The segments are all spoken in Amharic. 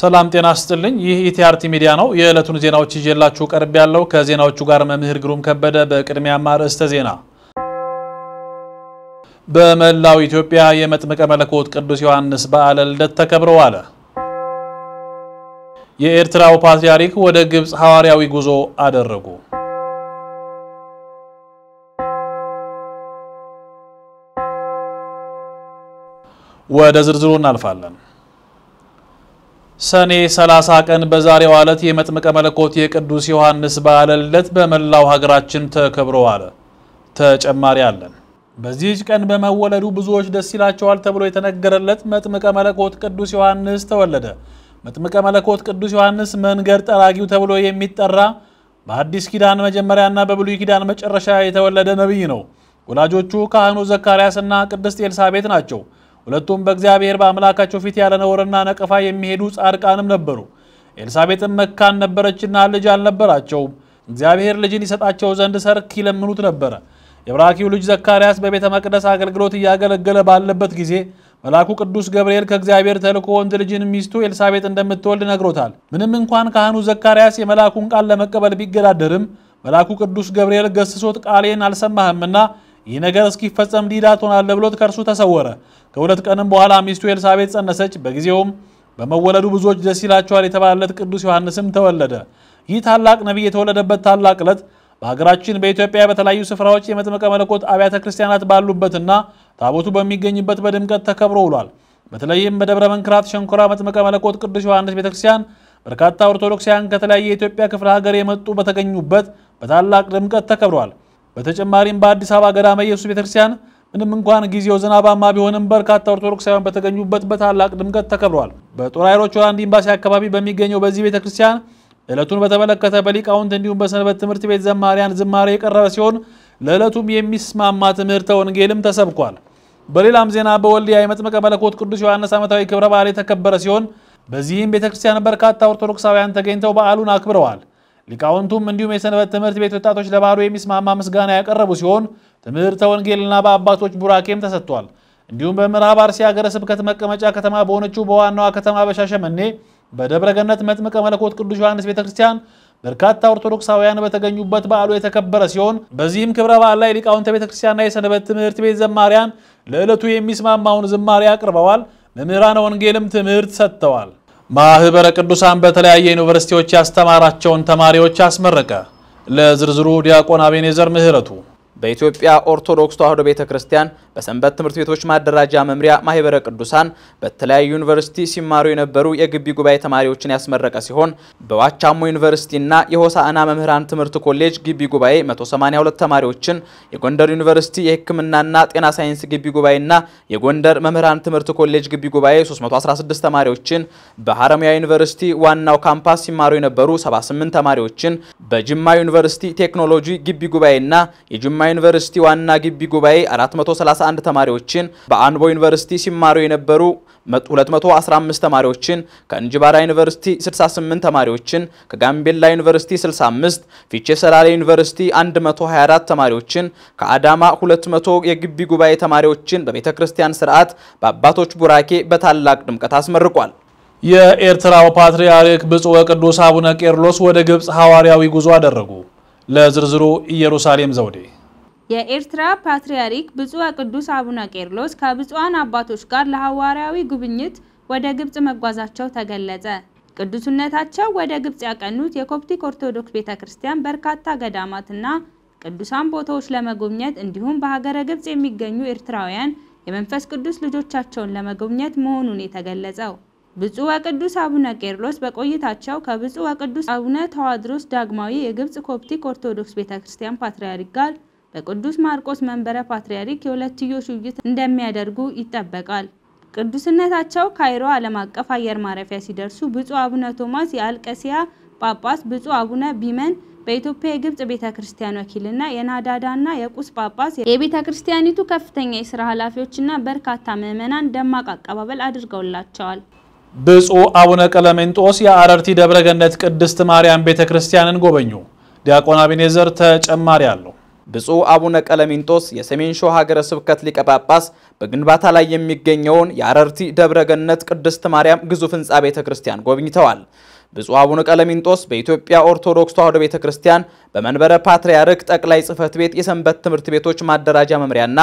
ሰላም ጤና አስጥልኝ! ይህ ኢቲአርቲ ሚዲያ ነው። የዕለቱን ዜናዎች ይዤላችሁ ቀርብ ያለው ከዜናዎቹ ጋር መምህር ግሩም ከበደ። በቅድሚያ አርዕስተ ዜና በመላው ኢትዮጵያ የመጥምቀ መለኮት ቅዱስ ዮሐንስ በዓለ ልደት ተከብሮ አለ! የኤርትራው ፓትርያርክ ወደ ግብፅ ሐዋርያዊ ጉዞ አደረጉ። ወደ ዝርዝሩ እናልፋለን። ሰኔ 30 ቀን በዛሬው ዕለት የመጥምቀ መለኮት የቅዱስ ዮሐንስ በዓለ ልደት በመላው ሀገራችን ተከብሮ አለ። ተጨማሪ አለን። በዚህች ቀን በመወለዱ ብዙዎች ደስ ይላቸዋል ተብሎ የተነገረለት መጥምቀ መለኮት ቅዱስ ዮሐንስ ተወለደ። መጥምቀ መለኮት ቅዱስ ዮሐንስ መንገድ ጠራጊው ተብሎ የሚጠራ በአዲስ ኪዳን መጀመሪያና በብሉይ ኪዳን መጨረሻ የተወለደ ነቢይ ነው። ወላጆቹ ካህኑ ዘካርያስና ቅድስት ኤልሳቤት ናቸው። ሁለቱም በእግዚአብሔር በአምላካቸው ፊት ያለ ነውርና ነቀፋ የሚሄዱ ጻድቃንም ነበሩ። ኤልሳቤጥም መካን ነበረችና ልጅ አልነበራቸውም። እግዚአብሔር ልጅን ይሰጣቸው ዘንድ ሰርክ ይለምኑት ነበረ። የብራኪው ልጅ ዘካርያስ በቤተ መቅደስ አገልግሎት እያገለገለ ባለበት ጊዜ መልአኩ ቅዱስ ገብርኤል ከእግዚአብሔር ተልኮ ወንድ ልጅን ሚስቱ ኤልሳቤጥ እንደምትወልድ ነግሮታል። ምንም እንኳን ካህኑ ዘካርያስ የመልአኩን ቃል ለመቀበል ቢገዳደርም መልአኩ ቅዱስ ገብርኤል ገስሶት ቃሌን አልሰማህምና ይህ ነገር እስኪፈጸም ዲዳ ትሆናለህ ብሎት ከእርሱ ተሰወረ። ከሁለት ቀንም በኋላ ሚስቱ ኤልሳቤጥ ጸነሰች። በጊዜውም በመወለዱ ብዙዎች ደስ ይላቸዋል የተባለለት ቅዱስ ዮሐንስም ተወለደ። ይህ ታላቅ ነቢይ የተወለደበት ታላቅ ዕለት በሀገራችን በኢትዮጵያ በተለያዩ ስፍራዎች የመጥምቀ መለኮት አብያተ ክርስቲያናት ባሉበትና ታቦቱ በሚገኝበት በድምቀት ተከብሮ ውሏል። በተለይም በደብረ መንክራት ሸንኮራ መጥምቀ መለኮት ቅዱስ ዮሐንስ ቤተክርስቲያን በርካታ ኦርቶዶክሳውያን ከተለያየ የኢትዮጵያ ክፍለ ሀገር የመጡ በተገኙበት በታላቅ ድምቀት ተከብሯል። በተጨማሪም በአዲስ አበባ ገዳመ ኢየሱስ ቤተክርስቲያን ምንም እንኳን ጊዜው ዝናባማ ቢሆንም በርካታ ኦርቶዶክሳውያን በተገኙበት በታላቅ ድምቀት ተከብሯል። በጦር ኃይሎች ሆላንድ ኤምባሲ አካባቢ በሚገኘው በዚህ ቤተክርስቲያን ዕለቱን በተመለከተ በሊቃውንት እንዲሁም በሰንበት ትምህርት ቤት ዘማሪያን ዝማሬ የቀረበ ሲሆን ለዕለቱም የሚስማማ ትምህርተ ወንጌልም ተሰብኳል። በሌላም ዜና በወልዲያ የመጥመቀ መለኮት ቅዱስ ዮሐንስ ዓመታዊ ክብረ በዓል የተከበረ ሲሆን በዚህም ቤተ ክርስቲያን በርካታ ኦርቶዶክሳውያን ተገኝተው በዓሉን አክብረዋል። ሊቃውንቱም እንዲሁም የሰንበት ትምህርት ቤት ወጣቶች ለባህሉ የሚስማማ ምስጋና ያቀረቡ ሲሆን ትምህርተ ወንጌልና በአባቶች ቡራኬም ተሰጥቷል። እንዲሁም በምዕራብ አርሲ ሀገረ ስብከት መቀመጫ ከተማ በሆነችው በዋናዋ ከተማ በሻሸመኔ በደብረ ገነት መጥምቀ መለኮት ቅዱስ ዮሐንስ ቤተ ክርስቲያን በርካታ ኦርቶዶክሳውያን በተገኙበት በዓሉ የተከበረ ሲሆን በዚህም ክብረ በዓል ላይ ሊቃውንተ ቤተ ክርስቲያንና የሰንበት ትምህርት ቤት ዘማሪያን ለዕለቱ የሚስማማውን ዝማሬ አቅርበዋል። መምህራን ወንጌልም ትምህርት ሰጥተዋል። ማህበረ ቅዱሳን በተለያየ ዩኒቨርሲቲዎች ያስተማራቸውን ተማሪዎች አስመረቀ። ለዝርዝሩ ዲያቆን አቤኔዘር ምህረቱ በኢትዮጵያ ኦርቶዶክስ ተዋሕዶ ቤተ ክርስቲያን በሰንበት ትምህርት ቤቶች ማደራጃ መምሪያ ማህበረ ቅዱሳን በተለያዩ ዩኒቨርሲቲ ሲማሩ የነበሩ የግቢ ጉባኤ ተማሪዎችን ያስመረቀ ሲሆን በዋቻሞ ዩኒቨርሲቲና የሆሳዕና መምህራን ትምህርት ኮሌጅ ግቢ ጉባኤ 182 ተማሪዎችን፣ የጎንደር ዩኒቨርሲቲ የሕክምናና ጤና ሳይንስ ግቢ ጉባኤና የጎንደር መምህራን ትምህርት ኮሌጅ ግቢ ጉባኤ 316 ተማሪዎችን፣ በሐረማያ ዩኒቨርሲቲ ዋናው ካምፓስ ሲማሩ የነበሩ 78 ተማሪዎችን፣ በጅማ ዩኒቨርሲቲ ቴክኖሎጂ ግቢ ጉባኤና የጅማ ዩኒቨርሲቲ ዋና ግቢ ጉባኤ 431 ተማሪዎችን፣ በአንቦ ዩኒቨርሲቲ ሲማሩ የነበሩ 215 ተማሪዎችን፣ ከእንጅባራ ዩኒቨርሲቲ 68 ተማሪዎችን፣ ከጋምቤላ ዩኒቨርሲቲ 65፣ ፊቼ ሰራሌ ዩኒቨርሲቲ 124 ተማሪዎችን፣ ከአዳማ 200 የግቢ ጉባኤ ተማሪዎችን በቤተ ክርስቲያን ስርዓት በአባቶች ቡራኬ በታላቅ ድምቀት አስመርቋል። የኤርትራው ፓትርያርክ ብፁዕ ወቅዱስ አቡነ ቄርሎስ ወደ ግብፅ ሐዋርያዊ ጉዞ አደረጉ። ለዝርዝሩ ኢየሩሳሌም ዘውዴ የኤርትራ ፓትርያርክ ብፁዕ ቅዱስ አቡነ ቄርሎስ ከብፁዓን አባቶች ጋር ለሐዋርያዊ ጉብኝት ወደ ግብጽ መጓዛቸው ተገለጸ። ቅዱስነታቸው ወደ ግብጽ ያቀኑት የኮፕቲክ ኦርቶዶክስ ቤተ ክርስቲያን በርካታ ገዳማትና ቅዱሳን ቦታዎች ለመጎብኘት እንዲሁም በሀገረ ግብጽ የሚገኙ ኤርትራውያን የመንፈስ ቅዱስ ልጆቻቸውን ለመጎብኘት መሆኑን የተገለጸው ብፁዕ ወቅዱስ አቡነ ቄርሎስ በቆይታቸው ከብፁዕ ወቅዱስ አቡነ ተዋድሮስ ዳግማዊ የግብጽ ኮፕቲክ ኦርቶዶክስ ቤተ ክርስቲያን ፓትርያርክ ጋር በቅዱስ ማርቆስ መንበረ ፓትርያርክ የሁለትዮሽ ውይይት እንደሚያደርጉ ይጠበቃል። ቅዱስነታቸው ካይሮ ዓለም አቀፍ አየር ማረፊያ ሲደርሱ ብፁዕ አቡነ ቶማስ የአልቀሲያ ጳጳስ፣ ብፁዕ አቡነ ቢመን በኢትዮጵያ የግብጽ ቤተ ክርስቲያን ወኪልና የናዳዳና የቁስ ጳጳስ የቤተ ክርስቲያኒቱ ከፍተኛ የስራ ኃላፊዎችና በርካታ ምዕመናን ደማቅ አቀባበል አድርገውላቸዋል። ብፁዕ አቡነ ቀለሜንጦስ የአረርቲ ደብረገነት ቅድስት ማርያም ቤተ ክርስቲያንን ጎበኙ። ዲያቆን አቤኔዘር ተጨማሪ አለው። ብፁዕ አቡነ ቀለሚንጦስ የሰሜን ሸዋ ሀገረ ስብከት ሊቀ ጳጳስ በግንባታ ላይ የሚገኘውን የአረርቲ ደብረ ገነት ቅድስት ማርያም ግዙፍ ህንፃ ቤተ ክርስቲያን ጎብኝተዋል። ብፁዕ አቡነ ቀለሚንጦስ በኢትዮጵያ ኦርቶዶክስ ተዋሕዶ ቤተ ክርስቲያን በመንበረ ፓትርያርክ ጠቅላይ ጽሕፈት ቤት የሰንበት ትምህርት ቤቶች ማደራጃ መምሪያና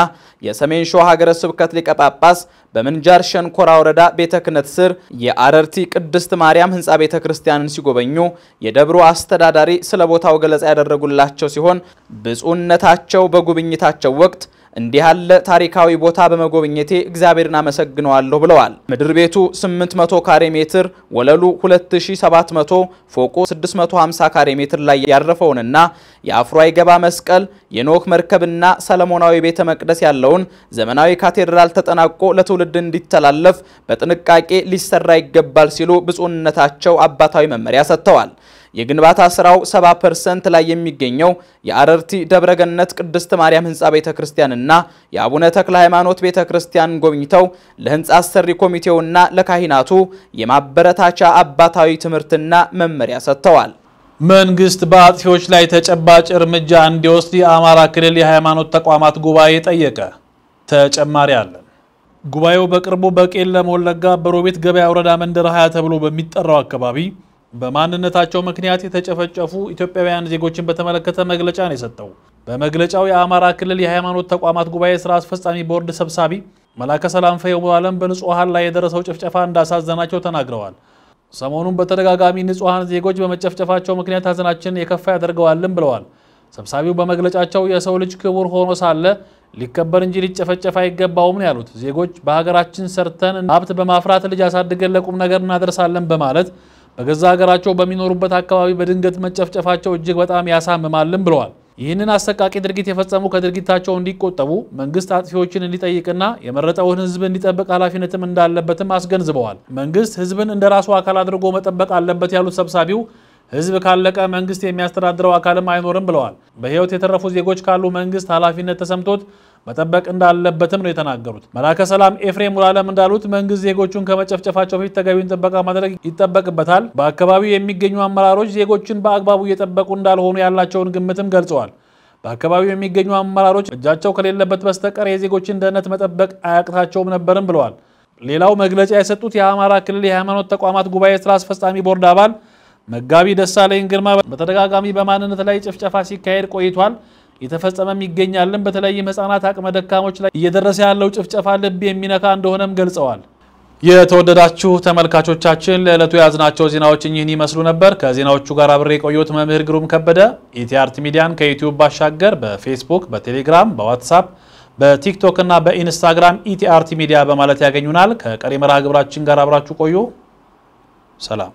የሰሜን ሸዋ ሀገረ ስብከት ሊቀ ጳጳስ በምንጃር ሸንኮራ ወረዳ ቤተ ክህነት ስር የአረርቲ ቅድስት ማርያም ህንፃ ቤተ ክርስቲያንን ሲጎበኙ የደብሮ አስተዳዳሪ ስለ ቦታው ገለጻ ያደረጉላቸው ሲሆን ብፁዕነታቸው በጉብኝታቸው ወቅት እንዲህ ያለ ታሪካዊ ቦታ በመጎብኘቴ እግዚአብሔርን አመሰግነዋለሁ ብለዋል። ምድር ቤቱ 800 ካሬ ሜትር፣ ወለሉ 2700፣ ፎቁ 650 ካሬ ሜትር ላይ ያረፈውንና የአፍሮ አይገባ መስቀል፣ የኖክ መርከብና ሰለሞናዊ ቤተ መቅደስ ያለውን ዘመናዊ ካቴድራል ተጠናቆ ለትውልድ እንዲተላለፍ በጥንቃቄ ሊሰራ ይገባል ሲሉ ብፁዕነታቸው አባታዊ መመሪያ ሰጥተዋል። የግንባታ ስራው 70 ፐርሰንት ላይ የሚገኘው የአረርቲ ደብረገነት ቅድስት ማርያም ህንፃ ቤተ ክርስቲያንና የአቡነ ተክለ ሃይማኖት ቤተ ክርስቲያን ጎብኝተው ለህንፃ አሰሪ ኮሚቴውና ለካህናቱ የማበረታቻ አባታዊ ትምህርትና መመሪያ ሰጥተዋል። መንግስት በአጥፊዎች ላይ ተጨባጭ እርምጃ እንዲወስድ የአማራ ክልል የሃይማኖት ተቋማት ጉባኤ ጠየቀ። ተጨማሪ አለ። ጉባኤው በቅርቡ በቄለም ወለጋ በሮቤት ገበያ ወረዳ መንደር ሀያ ተብሎ በሚጠራው አካባቢ በማንነታቸው ምክንያት የተጨፈጨፉ ኢትዮጵያውያን ዜጎችን በተመለከተ መግለጫ ነው የሰጠው። በመግለጫው የአማራ ክልል የሃይማኖት ተቋማት ጉባኤ ስራ አስፈጻሚ ቦርድ ሰብሳቢ መላከ ሰላም ፈየው ዓለም በንጹሐን ላይ የደረሰው ጭፍጨፋ እንዳሳዘናቸው ተናግረዋል። ሰሞኑን በተደጋጋሚ ንጹሐን ዜጎች በመጨፍጨፋቸው ምክንያት ሀዘናችን የከፋ ያደርገዋልም ብለዋል። ሰብሳቢው በመግለጫቸው የሰው ልጅ ክቡር ሆኖ ሳለ ሊከበር እንጂ ሊጨፈጨፍ አይገባውም ነው ያሉት። ዜጎች በሀገራችን ሰርተን ሀብት በማፍራት ልጅ አሳድገን ለቁም ነገር እናደርሳለን በማለት በገዛ ሀገራቸው በሚኖሩበት አካባቢ በድንገት መጨፍጨፋቸው እጅግ በጣም ያሳምማልም ብለዋል። ይህንን አሰቃቂ ድርጊት የፈጸሙ ከድርጊታቸው እንዲቆጠቡ መንግስት አጥፊዎችን እንዲጠይቅና የመረጠውን ህዝብ እንዲጠብቅ ኃላፊነትም እንዳለበትም አስገንዝበዋል። መንግስት ህዝብን እንደ ራሱ አካል አድርጎ መጠበቅ አለበት ያሉት ሰብሳቢው ህዝብ ካለቀ መንግስት የሚያስተዳድረው አካልም አይኖርም ብለዋል። በህይወት የተረፉ ዜጎች ካሉ መንግስት ኃላፊነት ተሰምቶት መጠበቅ እንዳለበትም ነው የተናገሩት። መላከ ሰላም ኤፍሬም ሙሉዓለም እንዳሉት መንግስት ዜጎቹን ከመጨፍጨፋቸው በፊት ተገቢውን ጥበቃ ማድረግ ይጠበቅበታል። በአካባቢው የሚገኙ አመራሮች ዜጎችን በአግባቡ እየጠበቁ እንዳልሆኑ ያላቸውን ግምትም ገልጸዋል። በአካባቢው የሚገኙ አመራሮች እጃቸው ከሌለበት በስተቀር የዜጎችን ደህንነት መጠበቅ አያቅታቸውም ነበርም ብለዋል። ሌላው መግለጫ የሰጡት የአማራ ክልል የሃይማኖት ተቋማት ጉባኤ ስራ አስፈጻሚ ቦርድ አባል መጋቢ ደሳለኝ ግርማ በተደጋጋሚ በማንነት ላይ ጭፍጨፋ ሲካሄድ ቆይቷል። የተፈጸመም ይገኛልን። በተለይም ህጻናት፣ አቅመ ደካሞች ላይ እየደረሰ ያለው ጭፍጨፋ ልብ የሚነካ እንደሆነም ገልጸዋል። የተወደዳችሁ ተመልካቾቻችን ለዕለቱ የያዝናቸው ዜናዎች እኚህን ይመስሉ ነበር። ከዜናዎቹ ጋር አብሬ የቆየሁት መምህር ግሩም ከበደ። ኢቲአርት ሚዲያን ከዩቲዩብ ባሻገር በፌስቡክ፣ በቴሌግራም፣ በዋትሳፕ፣ በቲክቶክ እና በኢንስታግራም ኢቲአርቲ ሚዲያ በማለት ያገኙናል። ከቀሪ መርሃ ግብራችን ጋር አብራችሁ ቆዩ። ሰላም